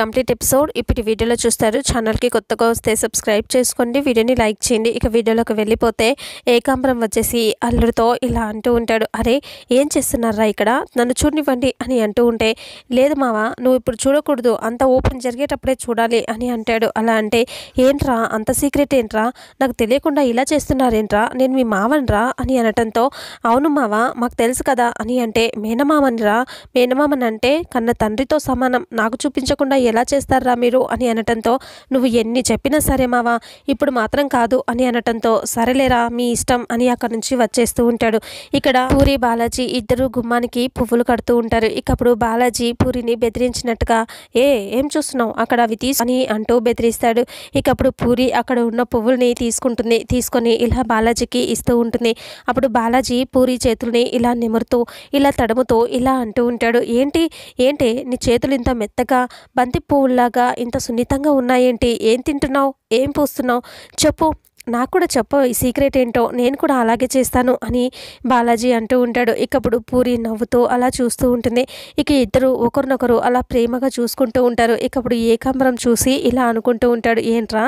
complete episode ఇప్పుడు వీడియోలో చూస్తారు ఛానల్కి కొత్తగా వస్తే సబ్స్క్రైబ్ చేసుకోండి వీడియోని లైక్ చేయండి ఇక వీడియోలోకి వెళ్ళిపోతే ఏకాంబరం వచ్చేసి అల్లుడితో ఇలా అంటూ ఉంటాడు అరే ఏం చేస్తున్నారా ఇక్కడ నన్ను చూడనివ్వండి అని అంటూ ఉంటే లేదు మావా నువ్వు ఇప్పుడు చూడకూడదు అంత ఓపెన్ జరిగేటప్పుడే చూడాలి అని అంటాడు అలా అంటే ఏంట్రా అంత సీక్రెట్ ఏంట్రా నాకు తెలియకుండా ఇలా చేస్తున్నారేంట్రా నేను మీ మావనరా అని అనటంతో అవును మావా మాకు తెలుసు కదా అని అంటే మేనమామనిరా మేనమామని అంటే కన్న తండ్రితో సమానం నాకు చూపించకుండా ఎలా చేస్తారా మీరు అని అనటంతో నువ్వు ఎన్ని చెప్పినా సరే మావా ఇప్పుడు మాత్రం కాదు అని అనటంతో సరేలేరా మీ ఇష్టం అని అక్కడి నుంచి వచ్చేస్తూ ఉంటాడు ఇక్కడ పూరి బాలాజీ ఇద్దరు గుమ్మానికి పువ్వులు కడుతూ ఉంటారు ఇకప్పుడు బాలాజీ పూరిని బెదిరించినట్టుగా ఏ ఏం చూస్తున్నావు అక్కడ అవి తీసుకుని అంటూ బెదిరిస్తాడు ఇకప్పుడు పూరి అక్కడ ఉన్న పువ్వుల్ని తీసుకుంటుంది తీసుకొని ఇలా బాలాజీకి ఇస్తూ ఉంటుంది అప్పుడు బాలాజీ పూరి చేతుల్ని ఇలా నిమురుతూ ఇలా తడుముతూ ఇలా అంటూ ఉంటాడు ఏంటి ఏంటి నీ చేతులు ఇంత మెత్తగా బంతి బంతి పువ్వులాగా ఇంత సున్నితంగా ఉన్నాయేంటి ఏం తింటున్నావు ఏం పూస్తున్నావు చెప్పు నాకు కూడా చెప్ప ఈ సీక్రెట్ ఏంటో నేను కూడా అలాగే చేస్తాను అని బాలాజీ అంటూ ఉంటాడు ఇకప్పుడు పూరి నవ్వుతూ అలా చూస్తూ ఉంటుంది ఇక ఇద్దరు ఒకరినొకరు అలా ప్రేమగా చూసుకుంటూ ఉంటారు ఇకప్పుడు ఏకాంబరం చూసి ఇలా అనుకుంటూ ఉంటాడు ఏంట్రా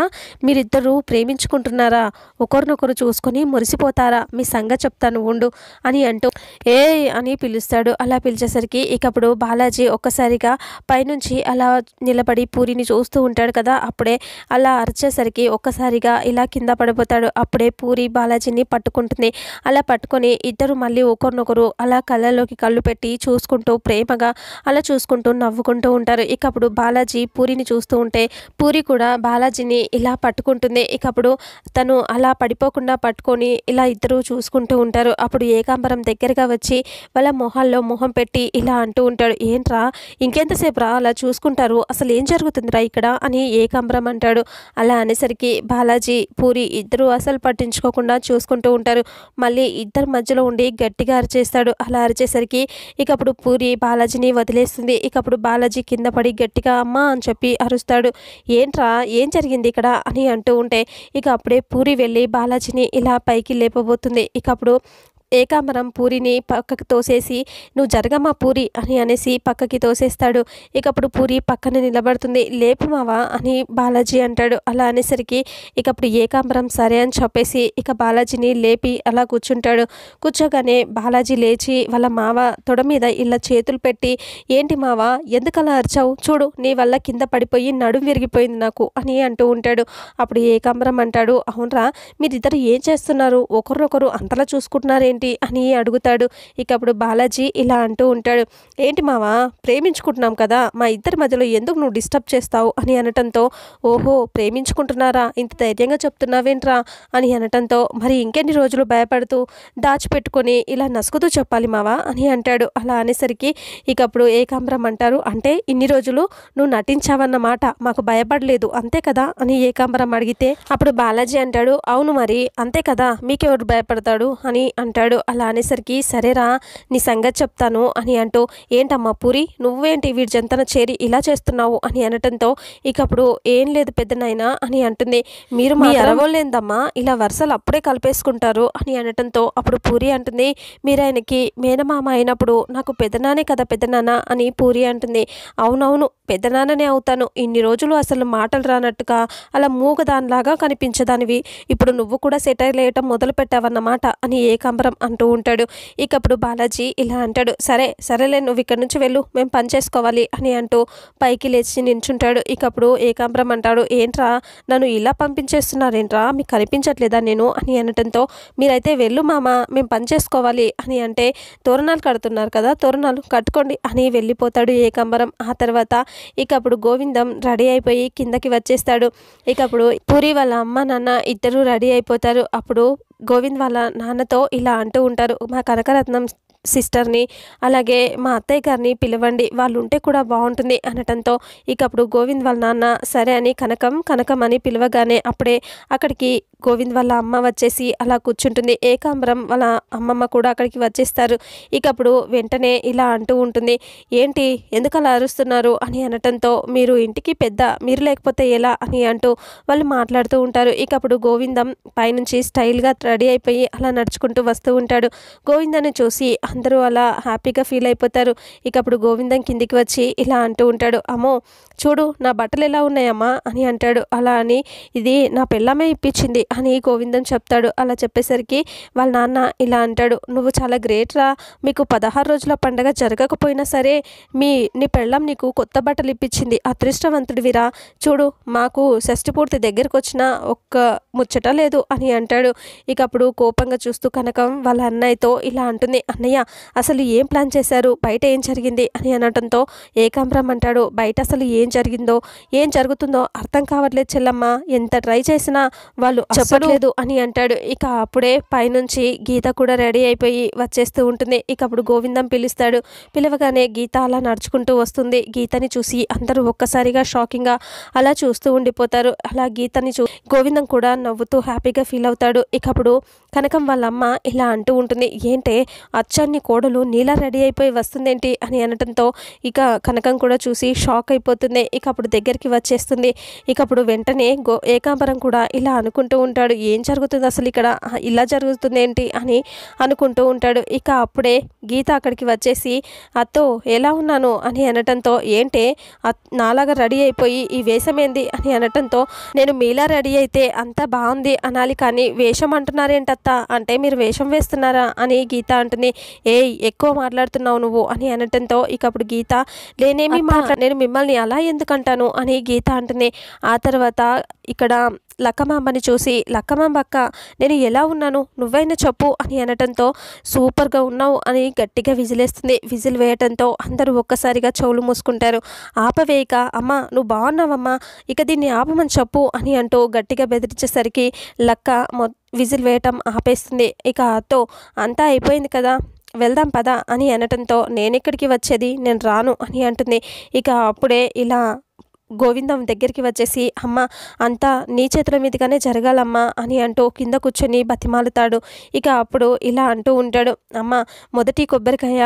మీరిద్దరూ ప్రేమించుకుంటున్నారా ఒకరినొకరు చూసుకొని మురిసిపోతారా మీ సంగ చెప్తాను ఉండు అని అంటూ ఏ అని పిలుస్తాడు అలా పిలిచేసరికి ఇకప్పుడు బాలాజీ ఒక్కసారిగా పైనుంచి అలా నిలబడి పూరిని చూస్తూ ఉంటాడు కదా అప్పుడే అలా అరిచేసరికి ఒక్కసారిగా ఇలా కింద పడిపోతాడు అప్పుడే పూరి బాలాజీని పట్టుకుంటుంది అలా పట్టుకొని ఇద్దరు మళ్ళీ ఒకరినొకరు అలా కళ్ళలోకి కళ్ళు పెట్టి చూసుకుంటూ ప్రేమగా అలా చూసుకుంటూ నవ్వుకుంటూ ఉంటారు ఇకప్పుడు బాలాజీ పూరిని చూస్తూ ఉంటే పూరి కూడా బాలాజీని ఇలా పట్టుకుంటుంది ఇకప్పుడు తను అలా పడిపోకుండా పట్టుకొని ఇలా ఇద్దరు చూసుకుంటూ ఉంటారు అప్పుడు ఏకాంబరం దగ్గరగా వచ్చి వాళ్ళ మొహాల్లో మొహం పెట్టి ఇలా అంటూ ఉంటాడు ఏంట్రా ఇంకెంతసేపు రా అలా చూసుకుంటారు అసలు ఏం జరుగుతుందిరా ఇక్కడ అని ఏకాంబరం అంటాడు అలా అనేసరికి బాలాజీ పూరి ఇద్దరు అసలు పట్టించుకోకుండా చూసుకుంటూ ఉంటారు మళ్ళీ ఇద్దరు మధ్యలో ఉండి గట్టిగా అరిచేస్తాడు అలా అరిచేసరికి ఇక అప్పుడు పూరి బాలాజీని వదిలేస్తుంది ఇక అప్పుడు బాలాజీ కింద పడి గట్టిగా అమ్మా అని చెప్పి అరుస్తాడు ఏంట్రా ఏం జరిగింది ఇక్కడ అని అంటూ ఉంటే ఇక అప్పుడే పూరి వెళ్ళి బాలాజీని ఇలా పైకి లేపబోతుంది ఇక అప్పుడు ఏకాంబరం పూరిని పక్కకి తోసేసి నువ్వు జరగమా పూరి అని అనేసి పక్కకి తోసేస్తాడు ఇక అప్పుడు పూరి పక్కన నిలబడుతుంది లేపు మావా అని బాలాజీ అంటాడు అలా అనేసరికి ఇకప్పుడు ఏకాంబరం సరే అని చెప్పేసి ఇక బాలాజీని లేపి అలా కూర్చుంటాడు కూర్చోగానే బాలాజీ లేచి వాళ్ళ మావ తొడ మీద ఇలా చేతులు పెట్టి ఏంటి మావ ఎందుకలా అరిచావు చూడు నీ వల్ల కింద పడిపోయి నడుం విరిగిపోయింది నాకు అని అంటూ ఉంటాడు అప్పుడు ఏకాంబరం అంటాడు అవునరా మీరిద్దరు ఏం చేస్తున్నారు ఒకరినొకరు అంతలా చూసుకుంటున్నారేంటి ఏంటి అని అడుగుతాడు ఇక అప్పుడు బాలాజీ ఇలా అంటూ ఉంటాడు ఏంటి మావా ప్రేమించుకుంటున్నాం కదా మా ఇద్దరి మధ్యలో ఎందుకు నువ్వు డిస్టర్బ్ చేస్తావు అని అనటంతో ఓహో ప్రేమించుకుంటున్నారా ఇంత ధైర్యంగా చెప్తున్నావేంట్రా అని అనటంతో మరి ఇంకెన్ని రోజులు భయపడుతూ దాచిపెట్టుకొని ఇలా నసుకుతూ చెప్పాలి మావా అని అంటాడు అలా అనేసరికి ఇక అప్పుడు ఏకాంబరం అంటారు అంటే ఇన్ని రోజులు నువ్వు నటించావన్నమాట మాకు భయపడలేదు అంతే కదా అని ఏకాంబరం అడిగితే అప్పుడు బాలాజీ అంటాడు అవును మరి అంతే కదా మీకెవరు భయపడతాడు అని అంటాడు అంటాడు అలా అనేసరికి సరేరా నీ సంగతి చెప్తాను అని అంటూ ఏంటమ్మా పూరి నువ్వేంటి వీడి జంతన చేరి ఇలా చేస్తున్నావు అని అనటంతో ఇక అప్పుడు ఏం లేదు పెద్దనైనా అని అంటుంది మీరు మీ అరవలేందమ్మా ఇలా వరుసలు అప్పుడే కలిపేసుకుంటారు అని అనటంతో అప్పుడు పూరి అంటుంది మీరు ఆయనకి మేనమామ అయినప్పుడు నాకు పెదనానే కదా పెదనాన్న అని పూరి అంటుంది అవునవును పెదనాన్ననే అవుతాను ఇన్ని రోజులు అసలు మాటలు రానట్టుగా అలా మూగదానిలాగా కనిపించదానివి ఇప్పుడు నువ్వు కూడా సెటైల్ వేయటం మొదలు పెట్టావన్నమాట అని ఏకాంబరం చేద్దాం అంటూ ఉంటాడు ఇక అప్పుడు బాలాజీ ఇలా అంటాడు సరే సరేలే నువ్వు ఇక్కడి నుంచి వెళ్ళు మేము పని చేసుకోవాలి అని అంటూ పైకి లేచి నించుంటాడు ఇక అప్పుడు ఏకాంబరం అంటాడు ఏంట్రా నన్ను ఇలా పంపించేస్తున్నారేంట్రా మీకు కనిపించట్లేదా నేను అని అనటంతో మీరైతే వెళ్ళు మామ మేము పని చేసుకోవాలి అని అంటే తోరణాలు కడుతున్నారు కదా తోరణాలు కట్టుకోండి అని వెళ్ళిపోతాడు ఏకాంబరం ఆ తర్వాత ఇక అప్పుడు గోవిందం రెడీ అయిపోయి కిందకి వచ్చేస్తాడు ఇక అప్పుడు పూరి వాళ్ళ అమ్మ నాన్న ఇద్దరు రెడీ అయిపోతారు అప్పుడు గోవింద్ వాళ్ళ నాన్నతో ఇలా అంటూ ఉంటారు మా కనకరత్నం సిస్టర్ని అలాగే మా అత్తయ్య గారిని పిలవండి వాళ్ళు ఉంటే కూడా బాగుంటుంది అనటంతో ఇక అప్పుడు గోవింద్ వాళ్ళ నాన్న సరే అని కనకం కనకం అని పిలవగానే అప్పుడే అక్కడికి గోవింద్ వాళ్ళ అమ్మ వచ్చేసి అలా కూర్చుంటుంది ఏకాంబరం వాళ్ళ అమ్మమ్మ కూడా అక్కడికి వచ్చేస్తారు ఇక అప్పుడు వెంటనే ఇలా అంటూ ఉంటుంది ఏంటి ఎందుకు అలా అరుస్తున్నారు అని అనటంతో మీరు ఇంటికి పెద్ద మీరు లేకపోతే ఎలా అని అంటూ వాళ్ళు మాట్లాడుతూ ఉంటారు ఇక అప్పుడు గోవిందం పైనుంచి స్టైల్గా రెడీ అయిపోయి అలా నడుచుకుంటూ వస్తూ ఉంటాడు గోవిందాన్ని చూసి అందరూ అలా హ్యాపీగా ఫీల్ అయిపోతారు ఇక అప్పుడు గోవిందం కిందికి వచ్చి ఇలా అంటూ ఉంటాడు అమ్మో చూడు నా బట్టలు ఎలా ఉన్నాయమ్మా అని అంటాడు అలా అని ఇది నా పిల్లమే ఇప్పించింది అని గోవిందం చెప్తాడు అలా చెప్పేసరికి వాళ్ళ నాన్న ఇలా అంటాడు నువ్వు చాలా గ్రేట్ రా మీకు పదహారు రోజుల పండగ జరగకపోయినా సరే మీ నీ పెళ్ళం నీకు కొత్త బట్టలు ఇప్పించింది అదృష్టవంతుడివిరా చూడు మాకు షష్టి పూర్తి దగ్గరకు వచ్చిన ఒక్క ముచ్చట లేదు అని అంటాడు ఇక అప్పుడు కోపంగా చూస్తూ కనకం వాళ్ళ అన్నయ్యతో ఇలా అంటుంది అన్నయ్య అసలు ఏం ప్లాన్ చేశారు బయట ఏం జరిగింది అని అనటంతో ఏకాంబ్రం అంటాడు బయట అసలు ఏం జరిగిందో ఏం జరుగుతుందో అర్థం కావట్లేదు చెల్లమ్మ ఎంత ట్రై చేసినా వాళ్ళు చెప్పలేదు అని అంటాడు ఇక అప్పుడే పైనుంచి గీత కూడా రెడీ అయిపోయి వచ్చేస్తూ ఉంటుంది ఇక అప్పుడు గోవిందం పిలుస్తాడు పిలవగానే గీత అలా నడుచుకుంటూ వస్తుంది గీతని చూసి అందరూ ఒక్కసారిగా షాకింగ్గా అలా చూస్తూ ఉండిపోతారు అలా గీతని చూ గోవిందం కూడా నవ్వుతూ హ్యాపీగా ఫీల్ అవుతాడు ఇక అప్పుడు కనకం వాళ్ళ అమ్మ ఇలా అంటూ ఉంటుంది ఏంటే అచ్చాన్ని కోడలు నీలా రెడీ అయిపోయి వస్తుందేంటి అని అనటంతో ఇక కనకం కూడా చూసి షాక్ అయిపోతుంది ఇక అప్పుడు దగ్గరికి వచ్చేస్తుంది ఇక అప్పుడు వెంటనే గో ఏకాంబరం కూడా ఇలా అనుకుంటూ ఉంటాడు ఏం జరుగుతుంది అసలు ఇక్కడ ఇలా జరుగుతుంది ఏంటి అని అనుకుంటూ ఉంటాడు ఇక అప్పుడే గీత అక్కడికి వచ్చేసి అత్తో ఎలా ఉన్నాను అని అనటంతో ఏంటే నాలాగా రెడీ అయిపోయి ఈ వేషం ఏంది అని అనటంతో నేను మీలా రెడీ అయితే అంత బాగుంది అనాలి కానీ వేషం అంటున్నారేంటత్త అంటే మీరు వేషం వేస్తున్నారా అని గీత అంటుంది ఏ ఎక్కువ మాట్లాడుతున్నావు నువ్వు అని అనటంతో ఇక అప్పుడు గీత నేనేమి మాట్లా నేను మిమ్మల్ని అలా ఎందుకంటాను అని గీత అంటుంది ఆ తర్వాత ఇక్కడ లక్కమాంబని చూసి లక్కమ్మ అక్క నేను ఎలా ఉన్నాను నువ్వైనా చెప్పు అని అనటంతో సూపర్గా ఉన్నావు అని గట్టిగా విజిలేస్తుంది విజిల్ వేయటంతో అందరూ ఒక్కసారిగా చెవులు మూసుకుంటారు ఆపవేయక అమ్మ నువ్వు బాగున్నావమ్మా ఇక దీన్ని ఆపమని చెప్పు అని అంటూ గట్టిగా బెదిరించేసరికి లక్క మొ విజిల్ వేయటం ఆపేస్తుంది ఇక అతో అంతా అయిపోయింది కదా వెళ్దాం పదా అని అనటంతో నేనెక్కడికి వచ్చేది నేను రాను అని అంటుంది ఇక అప్పుడే ఇలా గోవిందం దగ్గరికి వచ్చేసి అమ్మ అంతా నీ చేతుల మీదుగానే జరగాలమ్మా అని అంటూ కింద కూర్చొని బతిమాలుతాడు ఇక అప్పుడు ఇలా అంటూ ఉంటాడు అమ్మ మొదటి కొబ్బరికాయ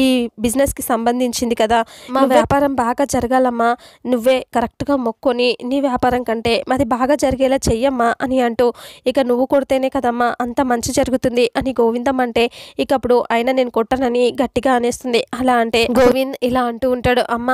ఈ బిజినెస్కి సంబంధించింది కదా మా వ్యాపారం బాగా జరగాలమ్మా నువ్వే కరెక్ట్గా మొక్కొని నీ వ్యాపారం కంటే మాది బాగా జరిగేలా చెయ్యమ్మా అని అంటూ ఇక నువ్వు కొడితేనే కదమ్మా అంత మంచి జరుగుతుంది అని గోవిందం అంటే ఇక అప్పుడు ఆయన నేను కొట్టనని గట్టిగా అనేస్తుంది అలా అంటే గోవింద్ ఇలా అంటూ ఉంటాడు అమ్మ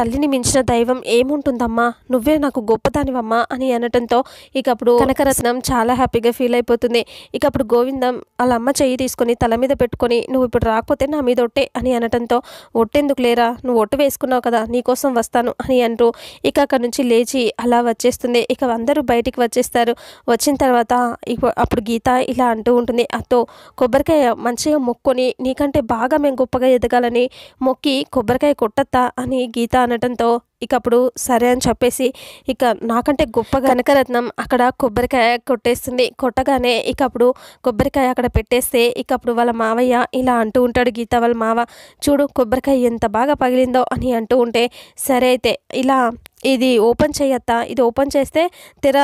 తల్లిని మించిన దైవం ఏం ఏముంటుందమ్మా నువ్వే నాకు గొప్పదానివమ్మా అని అనటంతో ఇక అప్పుడు కనకరత్నం చాలా హ్యాపీగా ఫీల్ అయిపోతుంది ఇక అప్పుడు గోవిందం వాళ్ళ అమ్మ చెయ్యి తీసుకొని తల మీద పెట్టుకొని నువ్వు ఇప్పుడు రాకపోతే నా మీద ఒట్టే అని అనటంతో ఒట్టెందుకు లేరా నువ్వు ఒట్టు వేసుకున్నావు కదా నీకోసం వస్తాను అని అంటూ ఇక అక్కడ నుంచి లేచి అలా వచ్చేస్తుంది ఇక అందరూ బయటికి వచ్చేస్తారు వచ్చిన తర్వాత అప్పుడు గీత ఇలా అంటూ ఉంటుంది అతో కొబ్బరికాయ మంచిగా మొక్కుని నీకంటే బాగా మేము గొప్పగా ఎదగాలని మొక్కి కొబ్బరికాయ కొట్టత్తా అని గీత అనటంతో ఇక అప్పుడు సరే అని చెప్పేసి ఇక నాకంటే గొప్ప కనకరత్నం అక్కడ కొబ్బరికాయ కొట్టేస్తుంది కొట్టగానే ఇక అప్పుడు కొబ్బరికాయ అక్కడ పెట్టేస్తే ఇక అప్పుడు వాళ్ళ మావయ్య ఇలా అంటూ ఉంటాడు గీత వాళ్ళ మావ చూడు కొబ్బరికాయ ఎంత బాగా పగిలిందో అని అంటూ ఉంటే సరే అయితే ఇలా ఇది ఓపెన్ చేయత్తా ఇది ఓపెన్ చేస్తే తెర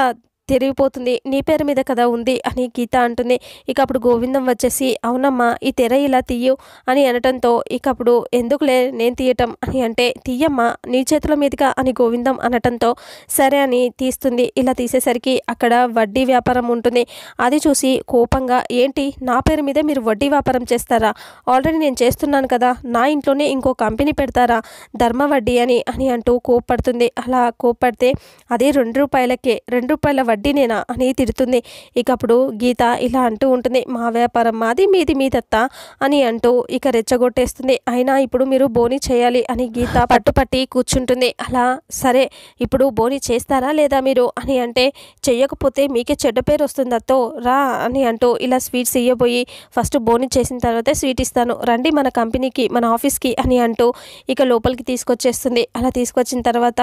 తిరిగిపోతుంది నీ పేరు మీద కదా ఉంది అని గీత అంటుంది ఇక అప్పుడు గోవిందం వచ్చేసి అవునమ్మా ఈ తెర ఇలా తీయు అని అనటంతో ఇక అప్పుడు ఎందుకులే నేను తీయటం అని అంటే తీయమ్మా నీ చేతుల మీదుగా అని గోవిందం అనటంతో సరే అని తీస్తుంది ఇలా తీసేసరికి అక్కడ వడ్డీ వ్యాపారం ఉంటుంది అది చూసి కోపంగా ఏంటి నా పేరు మీద మీరు వడ్డీ వ్యాపారం చేస్తారా ఆల్రెడీ నేను చేస్తున్నాను కదా నా ఇంట్లోనే ఇంకో కంపెనీ పెడతారా ధర్మ వడ్డీ అని అని అంటూ కోప్పడుతుంది అలా కోప్పడితే అది రెండు రూపాయలకే రెండు రూపాయల వడ్డీనేనా అని తిడుతుంది ఇకప్పుడు గీత ఇలా అంటూ ఉంటుంది మా వ్యాపారం మాది మీది మీ తత్త అని అంటూ ఇక రెచ్చగొట్టేస్తుంది అయినా ఇప్పుడు మీరు బోని చేయాలి అని గీత పట్టుపట్టి కూర్చుంటుంది అలా సరే ఇప్పుడు బోని చేస్తారా లేదా మీరు అని అంటే చెయ్యకపోతే మీకే చెడ్డ పేరు వస్తుందత్తో రా అని అంటూ ఇలా స్వీట్స్ ఇయ్యబోయి ఫస్ట్ బోని చేసిన తర్వాత స్వీట్ ఇస్తాను రండి మన కంపెనీకి మన ఆఫీస్కి అని అంటూ ఇక లోపలికి తీసుకొచ్చేస్తుంది అలా తీసుకొచ్చిన తర్వాత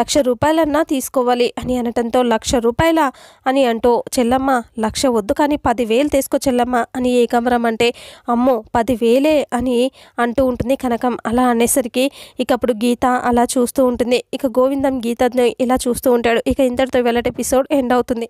లక్ష రూపాయలన్నా తీసుకోవాలి అని అనటంతో లక్ష రూపాయలు పదివేల అని అంటూ చెల్లమ్మ లక్ష వద్దు కానీ పదివేలు తీసుకో చెల్లమ్మ అని ఏకమరం అంటే అమ్మో పదివేలే అని అంటూ ఉంటుంది కనకం అలా అనేసరికి ఇక అప్పుడు గీత అలా చూస్తూ ఉంటుంది ఇక గోవిందం గీతని ఇలా చూస్తూ ఉంటాడు ఇక ఇంతటితో వెళ్ళటి ఎపిసోడ్ ఎండ్ అవుతుంది